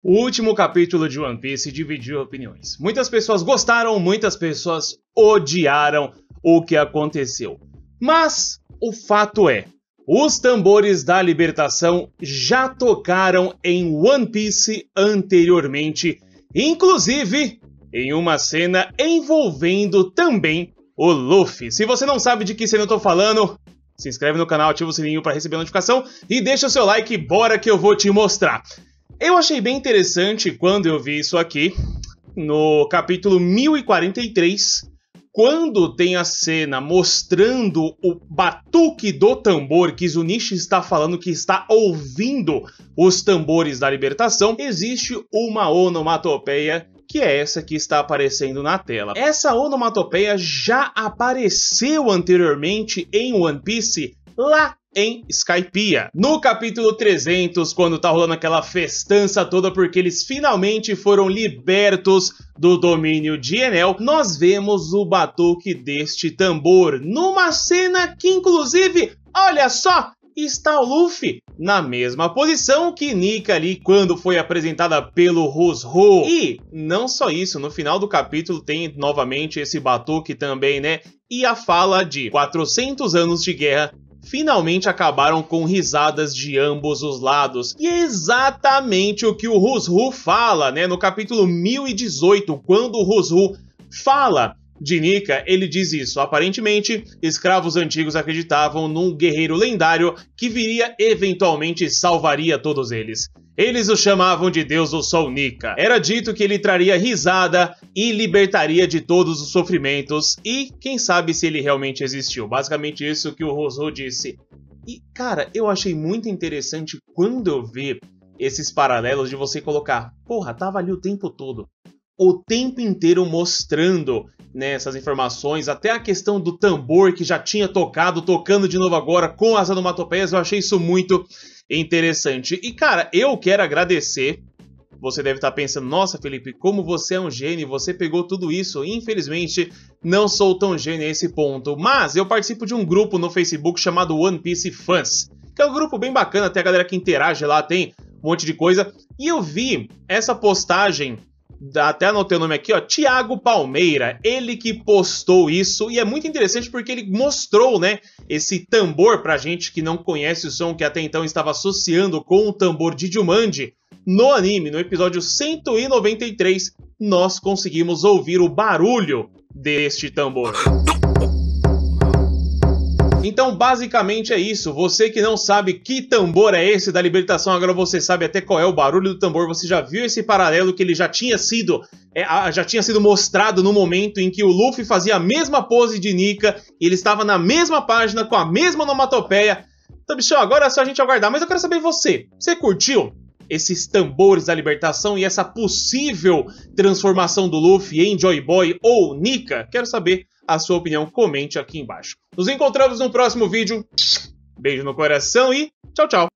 O último capítulo de One Piece dividiu opiniões. Muitas pessoas gostaram, muitas pessoas odiaram o que aconteceu. Mas o fato é, os tambores da libertação já tocaram em One Piece anteriormente, inclusive em uma cena envolvendo também o Luffy. Se você não sabe de que cena eu tô falando, se inscreve no canal, ativa o sininho para receber a notificação e deixa o seu like, bora que eu vou te mostrar. Eu achei bem interessante quando eu vi isso aqui, no capítulo 1043, quando tem a cena mostrando o batuque do tambor que Zunichi está falando que está ouvindo os tambores da libertação, existe uma onomatopeia que é essa que está aparecendo na tela. Essa onomatopeia já apareceu anteriormente em One Piece lá em Skypia. No capítulo 300, quando tá rolando aquela festança toda porque eles finalmente foram libertos do domínio de Enel, nós vemos o batuque deste tambor numa cena que inclusive, olha só, está o Luffy na mesma posição que Nika ali quando foi apresentada pelo Rosro. E não só isso, no final do capítulo tem novamente esse batuque também, né? E a fala de 400 anos de guerra finalmente acabaram com risadas de ambos os lados. E é exatamente o que o Rusru fala, né? No capítulo 1018, quando o Rusru fala de Nika, ele diz isso. Aparentemente, escravos antigos acreditavam num guerreiro lendário que viria eventualmente salvaria todos eles. Eles o chamavam de Deus do Sol Nika. Era dito que ele traria risada e libertaria de todos os sofrimentos e quem sabe se ele realmente existiu. Basicamente isso que o Rosô disse. E cara, eu achei muito interessante quando eu vi esses paralelos de você colocar, porra, tava ali o tempo todo. O tempo inteiro mostrando né, essas informações, até a questão do tambor que já tinha tocado, tocando de novo agora com as onomatopeias, eu achei isso muito interessante. E cara, eu quero agradecer. Você deve estar pensando, nossa Felipe, como você é um gênio, você pegou tudo isso. Infelizmente, não sou tão gênio a esse ponto. Mas eu participo de um grupo no Facebook chamado One Piece Fans, que é um grupo bem bacana, tem a galera que interage lá, tem um monte de coisa. E eu vi essa postagem até anotei o nome aqui, ó, Tiago Palmeira, ele que postou isso e é muito interessante porque ele mostrou, né, esse tambor pra gente que não conhece o som que até então estava associando com o tambor de Jumanji. No anime, no episódio 193, nós conseguimos ouvir o barulho deste tambor. Então, basicamente é isso. Você que não sabe que tambor é esse da libertação, agora você sabe até qual é o barulho do tambor. Você já viu esse paralelo que ele já tinha sido é, já tinha sido mostrado no momento em que o Luffy fazia a mesma pose de Nika, ele estava na mesma página com a mesma onomatopeia. Então, bicho, agora é só a gente aguardar. Mas eu quero saber você. Você curtiu? esses tambores da libertação e essa possível transformação do Luffy em Joy Boy ou Nika? Quero saber a sua opinião, comente aqui embaixo. Nos encontramos no próximo vídeo. Beijo no coração e tchau, tchau!